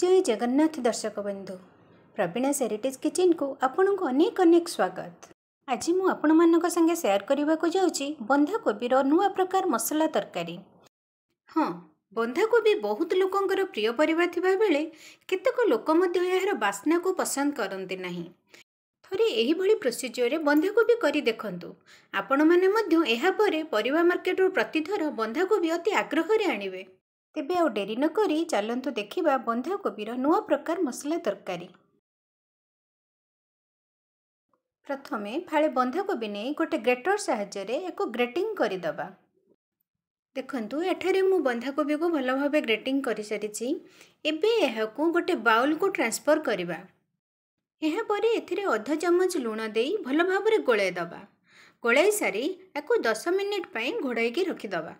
ଜୟ ଜଗନ୍ନାଥ ଦର୍ଶକ ବନ୍ଧୁ ପ୍ରବୀଣା ହେରିଟେଜ୍ କିଚେନ୍କୁ ଆପଣଙ୍କୁ ଅନେକ ଅନେକ ସ୍ୱାଗତ ଆଜି ମୁଁ ଆପଣମାନଙ୍କ ସାଙ୍ଗେ ସେୟାର କରିବାକୁ ଯାଉଛି ବନ୍ଧାକୋବିର ନୂଆ ପ୍ରକାର ମସଲା ତରକାରୀ ହଁ ବନ୍ଧାକୋବି ବହୁତ ଲୋକଙ୍କର ପ୍ରିୟ ପରିବା ଥିବାବେଳେ କେତେକ ଲୋକ ମଧ୍ୟ ଏହାର ବାସ୍ନାକୁ ପସନ୍ଦ କରନ୍ତି ନାହିଁ ଥରେ ଏହିଭଳି ପ୍ରୋସିଜିଓରେ ବନ୍ଧାକୋବି କରି ଦେଖନ୍ତୁ ଆପଣମାନେ ମଧ୍ୟ ଏହାପରେ ପରିବା ମାର୍କେଟରୁ ପ୍ରତିଥର ବନ୍ଧାକୋବି ଅତି ଆଗ୍ରହରେ ଆଣିବେ ତେବେ ଆଉ ଡେରି ନକରି ଚାଲନ୍ତୁ ଦେଖିବା ବନ୍ଧାକୋବିର ନୂଆ ପ୍ରକାର ମସଲା ତରକାରୀ ପ୍ରଥମେ ଫାଳେ ବନ୍ଧାକୋବି ନେଇ ଗୋଟେ ଗ୍ରେଟର ସାହାଯ୍ୟରେ ଏକ ଗ୍ରେଟିଂ କରିଦେବା ଦେଖନ୍ତୁ ଏଠାରେ ମୁଁ ବନ୍ଧାକୋବିକୁ ଭଲ ଭାବେ ଗ୍ରେଟିଂ କରିସାରିଛି ଏବେ ଏହାକୁ ଗୋଟେ ବାଉଲ୍କୁ ଟ୍ରାନ୍ସଫର୍ କରିବା ଏହାପରେ ଏଥିରେ ଅଧ ଚାମଚ ଲୁଣ ଦେଇ ଭଲ ଭାବରେ ଗୋଳାଇ ଦେବା ଗୋଳାଇ ସାରି ଏହାକୁ ଦଶ ମିନିଟ୍ ପାଇଁ ଘୋଡ଼ାଇକି ରଖିଦେବା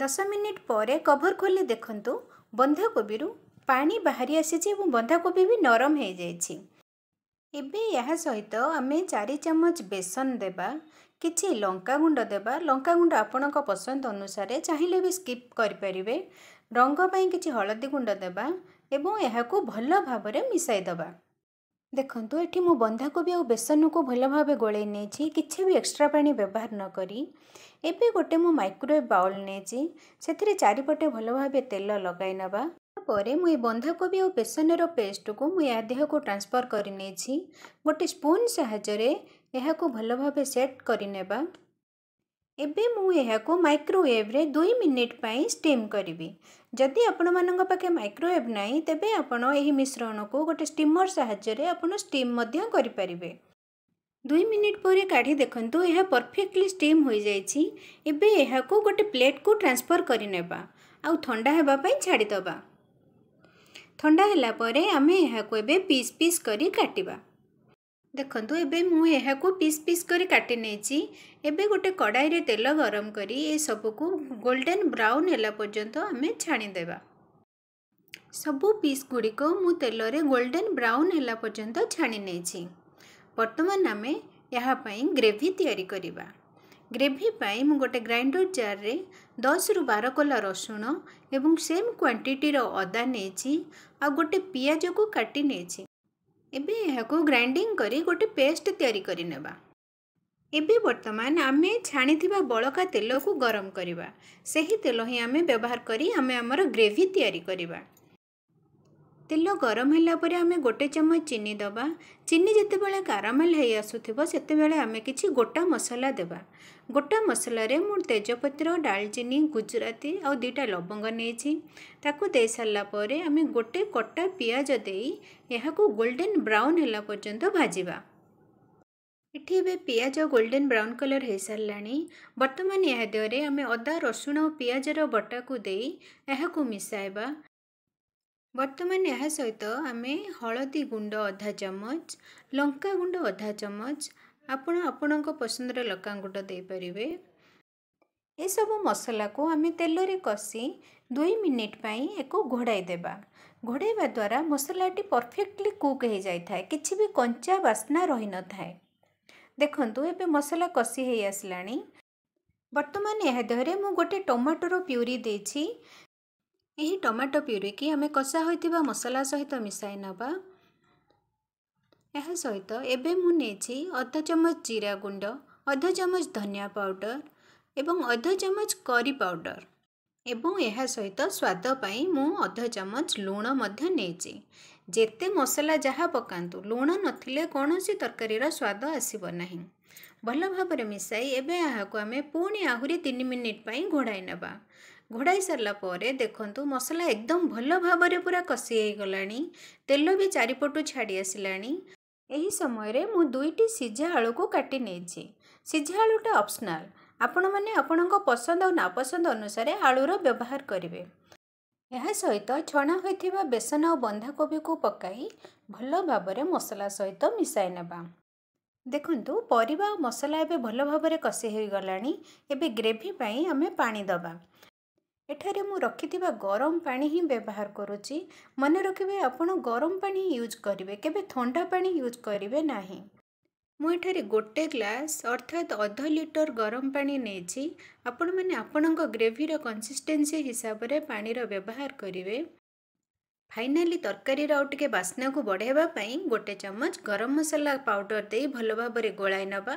ଦଶ ମିନିଟ୍ ପରେ କଭର୍ ଖୋଲି ଦେଖନ୍ତୁ ବନ୍ଧାକୋବିରୁ ପାଣି ବାହାରି ଆସିଛି ଏବଂ ବନ୍ଧାକୋବି ବି ନରମ ହୋଇଯାଇଛି ଏବେ ଏହା ସହିତ ଆମେ ଚାରି ଚାମଚ ବେସନ ଦେବା କିଛି ଲଙ୍କା ଗୁଣ୍ଡ ଦେବା ଲଙ୍କା ଗୁଣ୍ଡ ଆପଣଙ୍କ ପସନ୍ଦ ଅନୁସାରେ ଚାହିଁଲେ ବି ସ୍କିପ୍ କରିପାରିବେ ରଙ୍ଗ ପାଇଁ କିଛି ହଳଦୀ ଗୁଣ୍ଡ ଦେବା ଏବଂ ଏହାକୁ ଭଲ ଭାବରେ ମିଶାଇଦେବା ଦେଖନ୍ତୁ ଏଠି ମୁଁ ବନ୍ଧାକୋବି ଆଉ ବେସନକୁ ଭଲ ଭାବେ ଗୋଳେଇ ନେଇଛି କିଛି ବି ଏକ୍ସଟ୍ରା ପାଣି ବ୍ୟବହାର ନକରି ଏବେ ଗୋଟେ ମୁଁ ମାଇକ୍ରୋୱେଭ୍ ବାଉଲ୍ ନେଇଛି ସେଥିରେ ଚାରିପଟେ ଭଲ ଭାବେ ତେଲ ଲଗାଇ ନେବା ତାପରେ ମୁଁ ଏ ବନ୍ଧାକୋବି ଆଉ ବେସନର ପେଷ୍ଟକୁ ମୁଁ ଏହା ଦେହକୁ ଟ୍ରାନ୍ସଫର୍ କରିନେଇଛି ଗୋଟେ ସ୍ପୁନ୍ ସାହାଯ୍ୟରେ ଏହାକୁ ଭଲ ଭାବେ ସେଟ୍ କରିନେବା ଏବେ ମୁଁ ଏହାକୁ ମାଇକ୍ରୋୱେଭ୍ରେ ଦୁଇ ମିନିଟ୍ ପାଇଁ ଷ୍ଟିମ୍ କରିବି ଯଦି ଆପଣମାନଙ୍କ ପାଖେ ମାଇକ୍ରୋୱେଭ୍ ନାହିଁ ତେବେ ଆପଣ ଏହି ମିଶ୍ରଣକୁ ଗୋଟେ ଷ୍ଟିମର୍ ସାହାଯ୍ୟରେ ଆପଣ ଷ୍ଟିମ୍ ମଧ୍ୟ କରିପାରିବେ ଦୁଇ ମିନିଟ୍ ପରେ କାଢ଼ି ଦେଖନ୍ତୁ ଏହା ପରଫେକ୍ଟଲି ଷ୍ଟିମ୍ ହୋଇଯାଇଛି ଏବେ ଏହାକୁ ଗୋଟେ ପ୍ଲେଟ୍କୁ ଟ୍ରାନ୍ସଫର୍ କରିନେବା ଆଉ ଥଣ୍ଡା ହେବା ପାଇଁ ଛାଡ଼ିଦେବା ଥଣ୍ଡା ହେଲା ପରେ ଆମେ ଏହାକୁ ଏବେ ପିସ୍ ପିସ୍ କରି କାଟିବା ଦେଖନ୍ତୁ ଏବେ ମୁଁ ଏହାକୁ ପିସ୍ ପିସ୍ କରି କାଟି ନେଇଛି ଏବେ ଗୋଟେ କଡ଼ାଇରେ ତେଲ ଗରମ କରି ଏସବୁକୁ ଗୋଲ୍ଡେନ୍ ବ୍ରାଉନ୍ ହେଲା ପର୍ଯ୍ୟନ୍ତ ଆମେ ଛାଣିଦେବା ସବୁ ପିସ୍ଗୁଡ଼ିକ ମୁଁ ତେଲରେ ଗୋଲ୍ଡେନ୍ ବ୍ରାଉନ୍ ହେଲା ପର୍ଯ୍ୟନ୍ତ ଛାଣି ନେଇଛି ବର୍ତ୍ତମାନ ଆମେ ଏହା ପାଇଁ ଗ୍ରେଭି ତିଆରି କରିବା ଗ୍ରେଭି ପାଇଁ ମୁଁ ଗୋଟେ ଗ୍ରାଇଣ୍ଡର୍ ଜାର୍ରେ ଦଶରୁ ବାର କଲା ରସୁଣ ଏବଂ ସେମ୍ କ୍ୱାଣ୍ଟିଟିର ଅଦା ନେଇଛି ଆଉ ଗୋଟେ ପିଆଜକୁ କାଟି ନେଇଛି ଏବେ ଏହାକୁ ଗ୍ରାଇଣ୍ଡିଙ୍ଗ କରି ଗୋଟିଏ ପେଷ୍ଟ ତିଆରି କରିନେବା ଏବେ ବର୍ତ୍ତମାନ ଆମେ ଛାଣିଥିବା ବଳକା ତେଲକୁ ଗରମ କରିବା ସେହି ତେଲ ହିଁ ଆମେ ବ୍ୟବହାର କରି ଆମେ ଆମର ଗ୍ରେଭି ତିଆରି କରିବା ତେଲ ଗରମ ହେଲା ପରେ ଆମେ ଗୋଟେ ଚାମଚ ଚିନି ଦେବା ଚିନି ଯେତେବେଳେ କାରାମେଲ ହେଇ ଆସୁଥିବ ସେତେବେଳେ ଆମେ କିଛି ଗୋଟା ମସଲା ଦେବା ଗୋଟା ମସଲାରେ ମୁଁ ତେଜପତ୍ର ଡାଲଚିନି ଗୁଜୁରାତି ଆଉ ଦୁଇଟା ଲବଙ୍ଗ ନେଇଛି ତାକୁ ଦେଇସାରିଲା ପରେ ଆମେ ଗୋଟେ କଟା ପିଆଜ ଦେଇ ଏହାକୁ ଗୋଲ୍ଡେନ୍ ବ୍ରାଉନ୍ ହେଲା ପର୍ଯ୍ୟନ୍ତ ଭାଜିବା ଏଠି ଏବେ ପିଆଜ ଗୋଲ୍ଡେନ୍ ବ୍ରାଉନ୍ କଲର୍ ହୋଇସାରିଲାଣି ବର୍ତ୍ତମାନ ଏହା ଦେହରେ ଆମେ ଅଦା ରସୁଣ ଓ ପିଆଜର ବଟାକୁ ଦେଇ ଏହାକୁ ମିଶାଇବା ବର୍ତ୍ତମାନ ଏହା ସହିତ ଆମେ ହଳଦୀ ଗୁଣ୍ଡ ଅଧା ଚାମଚ ଲଙ୍କା ଗୁଣ୍ଡ ଅଧା ଚାମଚ ଆପଣ ଆପଣଙ୍କ ପସନ୍ଦର ଲଙ୍କା ଗୁଣ୍ଡ ଦେଇପାରିବେ ଏସବୁ ମସଲାକୁ ଆମେ ତେଲରେ କଷି ଦୁଇ ମିନିଟ୍ ପାଇଁ ଏକୁ ଘୋଡ଼ାଇ ଦେବା ଘୋଡ଼ାଇବା ଦ୍ୱାରା ମସଲାଟି ପରଫେକ୍ଟଲି କୁକ୍ ହୋଇଯାଇଥାଏ କିଛି ବି କଞ୍ଚା ବାସ୍ନା ରହିନଥାଏ ଦେଖନ୍ତୁ ଏବେ ମସଲା କଷି ହେଇ ଆସିଲାଣି ବର୍ତ୍ତମାନ ଏହା ଦେହରେ ମୁଁ ଗୋଟେ ଟମାଟୋର ପ୍ୟୁରି ଦେଇଛି ଏହି ଟମାଟୋ ପ୍ୟୁରିକି ଆମେ କଷା ହୋଇଥିବା ମସଲା ସହିତ ମିଶାଇ ନେବା ଏହା ସହିତ ଏବେ ମୁଁ ନେଇଛି ଅଧ ଚାମଚ ଜିରା ଗୁଣ୍ଡ ଅଧ ଚାମଚ ଧନିଆ ପାଉଡ଼ର ଏବଂ ଅଧ ଚାମଚ କରି ପାଉଡ଼ର ଏବଂ ଏହା ସହିତ ସ୍ୱାଦ ପାଇଁ ମୁଁ ଅଧ ଚାମଚ ଲୁଣ ମଧ୍ୟ ନେଇଛି ଯେତେ ମସଲା ଯାହା ପକାନ୍ତୁ ଲୁଣ ନଥିଲେ କୌଣସି ତରକାରୀର ସ୍ୱାଦ ଆସିବ ନାହିଁ ଭଲ ଭାବରେ ମିଶାଇ ଏବେ ଏହାକୁ ଆମେ ପୁଣି ଆହୁରି ତିନି ମିନିଟ୍ ପାଇଁ ଘୋଡ଼ାଇ ନେବା ଘୋଡ଼ାଇ ସାରିଲା ପରେ ଦେଖନ୍ତୁ ମସଲା ଏକଦମ ଭଲ ଭାବରେ ପୁରା କଷି ହେଇଗଲାଣି ତେଲ ବି ଚାରିପଟୁ ଛାଡ଼ି ଆସିଲାଣି ଏହି ସମୟରେ ମୁଁ ଦୁଇଟି ସିଝା ଆଳୁକୁ କାଟି ନେଇଛି ସିଝା ଆଳୁଟା ଅପ୍ସନାଲ୍ ଆପଣମାନେ ଆପଣଙ୍କ ପସନ୍ଦ ଆଉ ନାପସନ୍ଦ ଅନୁସାରେ ଆଳୁର ବ୍ୟବହାର କରିବେ ଏହା ସହିତ ଛଣା ହୋଇଥିବା ବେସନ ଆଉ ବନ୍ଧାକୋବିକୁ ପକାଇ ଭଲ ଭାବରେ ମସଲା ସହିତ ମିଶାଇ ନେବା ଦେଖନ୍ତୁ ପରିବା ଆଉ ମସଲା ଏବେ ଭଲ ଭାବରେ କଷି ହୋଇଗଲାଣି ଏବେ ଗ୍ରେଭି ପାଇଁ ଆମେ ପାଣି ଦେବା ଏଠାରେ ମୁଁ ରଖିଥିବା ଗରମ ପାଣି ହିଁ ବ୍ୟବହାର କରୁଛି ମନେ ରଖିବେ ଆପଣ ଗରମ ପାଣି ହିଁ ୟୁଜ୍ କରିବେ କେବେ ଥଣ୍ଡା ପାଣି ୟୁଜ୍ କରିବେ ନାହିଁ ମୁଁ ଏଠାରେ ଗୋଟେ ଗ୍ଲାସ୍ ଅର୍ଥାତ୍ ଅଧ ଲିଟର ଗରମ ପାଣି ନେଇଛି ଆପଣମାନେ ଆପଣଙ୍କ ଗ୍ରେଭିର କନ୍ସିଷ୍ଟେନ୍ସି ହିସାବରେ ପାଣିର ବ୍ୟବହାର କରିବେ ଫାଇନାଲି ତରକାରୀର ଆଉ ଟିକେ ବାସ୍ନାକୁ ବଢ଼ାଇବା ପାଇଁ ଗୋଟେ ଚାମଚ ଗରମ ମସଲା ପାଉଡର ଦେଇ ଭଲ ଭାବରେ ଗୋଳାଇ ନେବା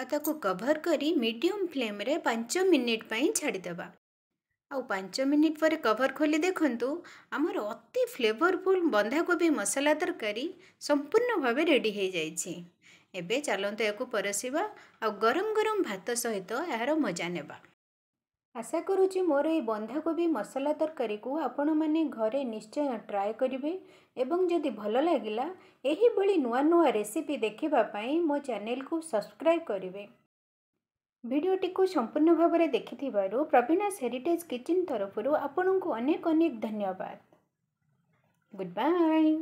ଆଉ ତାକୁ କଭର କରି ମିଡ଼ିୟମ୍ ଫ୍ଲେମ୍ରେ ପାଞ୍ଚ ମିନିଟ୍ ପାଇଁ ଛାଡ଼ିଦେବା ଆଉ ପାଞ୍ଚ ମିନିଟ୍ ପରେ କଭର୍ ଖୋଲି ଦେଖନ୍ତୁ ଆମର ଅତି ଫ୍ଲେଭରଫୁଲ୍ ବନ୍ଧାକୋବି ମସଲା ତରକାରୀ ସମ୍ପୂର୍ଣ୍ଣ ଭାବେ ରେଡ଼ି ହୋଇଯାଇଛି ଏବେ ଚାଲନ୍ତୁ ଏହାକୁ ପରଶିବା ଆଉ ଗରମ ଗରମ ଭାତ ସହିତ ଏହାର ମଜା ନେବା ଆଶା କରୁଛି ମୋର ଏଇ ବନ୍ଧାକୋବି ମସଲା ତରକାରୀକୁ ଆପଣମାନେ ଘରେ ନିଶ୍ଚୟ ଟ୍ରାଏ କରିବେ ଏବଂ ଯଦି ଭଲ ଲାଗିଲା ଏହିଭଳି ନୂଆ ନୂଆ ରେସିପି ଦେଖିବା ପାଇଁ ମୋ ଚ୍ୟାନେଲ୍କୁ ସବସ୍କ୍ରାଇବ୍ କରିବେ ଭିଡ଼ିଓଟିକୁ ସମ୍ପୂର୍ଣ୍ଣ ଭାବରେ ଦେଖିଥିବାରୁ ପ୍ରବୀଣାସ ହେରିଟେଜ୍ କିଚେନ୍ ତରଫରୁ ଆପଣଙ୍କୁ ଅନେକ ଅନେକ ଧନ୍ୟବାଦ ଗୁଡ଼୍ ବାଏ